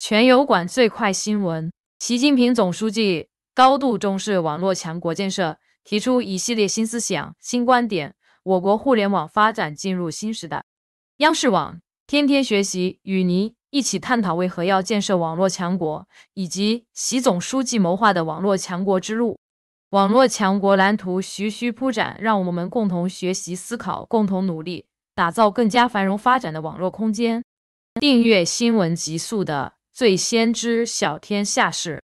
全油管最快新闻。习近平总书记高度重视网络强国建设，提出一系列新思想、新观点。我国互联网发展进入新时代。央视网天天学习与您一起探讨，为何要建设网络强国，以及习总书记谋划的网络强国之路。网络强国蓝图徐徐铺展，让我们共同学习、思考，共同努力，打造更加繁荣发展的网络空间。订阅新闻极速的。最先知晓天下事。